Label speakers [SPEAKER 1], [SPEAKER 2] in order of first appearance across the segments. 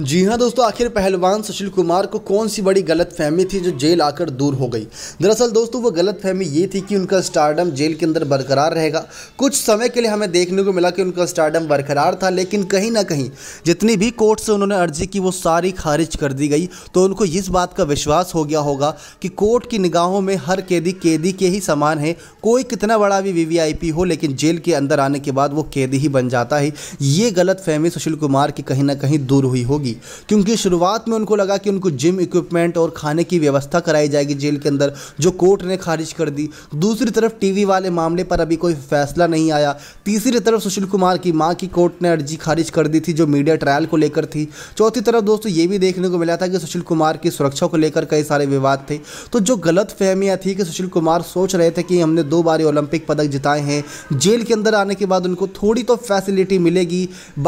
[SPEAKER 1] जी हाँ दोस्तों आखिर पहलवान सुशील कुमार को कौन सी बड़ी गलत फहमी थी जो जेल आकर दूर हो गई दरअसल दोस्तों वो गलत फहमी ये थी कि उनका स्टारडम जेल के अंदर बरकरार रहेगा कुछ समय के लिए हमें देखने को मिला कि उनका स्टारडम बरकरार था लेकिन कहीं ना कहीं जितनी भी कोर्ट से उन्होंने अर्जी की वो सारी खारिज कर दी गई तो उनको इस बात का विश्वास हो गया होगा कि कोर्ट की निगाहों में हर कैदी कैदी के ही समान है कोई कितना बड़ा भी वी हो लेकिन जेल के अंदर आने के बाद वो कैदी ही बन जाता है ये गलत फहमी सुशील कुमार की कहीं ना कहीं दूर हुई हो होगी क्योंकि शुरुआत में उनको लगा कि उनको जिम इक्विपमेंट और खाने की व्यवस्था कराई जाएगी जेल के अंदर जो कोर्ट ने खारिज कर दी दूसरी तरफ टीवी वाले मामले पर अभी कोई फैसला नहीं आया तीसरी तरफ सुशील कुमार की मां की कोर्ट ने अर्जी खारिज कर दी थी जो मीडिया ट्रायल को लेकर थी चौथी तरफ दोस्तों ये भी देखने को मिला था कि सुशील कुमार की सुरक्षा को लेकर कई सारे विवाद थे तो जो गलत फहमियाँ थी कि सुशील कुमार सोच रहे थे कि हमने दो बार ओलंपिक पदक जिताए हैं जेल के अंदर आने के बाद उनको थोड़ी तो फैसिलिटी मिलेगी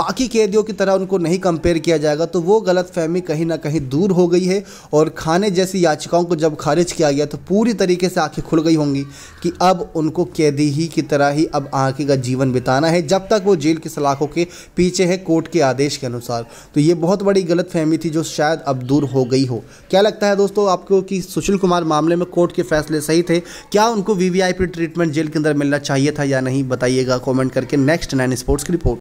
[SPEAKER 1] बाकी कैदियों की तरह उनको नहीं कंपेयर किया जाएगा जाएगा तो वो गलत फहमी कहीं ना कहीं दूर हो गई है और खाने जैसी याचिकाओं को जब खारिज किया गया तो पूरी तरीके से आंखें खुल गई होंगी कि अब उनको कैदी ही की तरह ही अब आंखें का जीवन बिताना है जब तक वो जेल की सलाखों के पीछे है कोर्ट के आदेश के अनुसार तो ये बहुत बड़ी गलत फहमी थी जो शायद अब दूर हो गई हो क्या लगता है दोस्तों आपको कि सुशील कुमार मामले में कोर्ट के फैसले सही थे क्या उनको वी ट्रीटमेंट जेल के अंदर मिलना चाहिए था या नहीं बताइएगा कॉमेंट करके नेक्स्ट नाइन स्पोर्ट्स की रिपोर्ट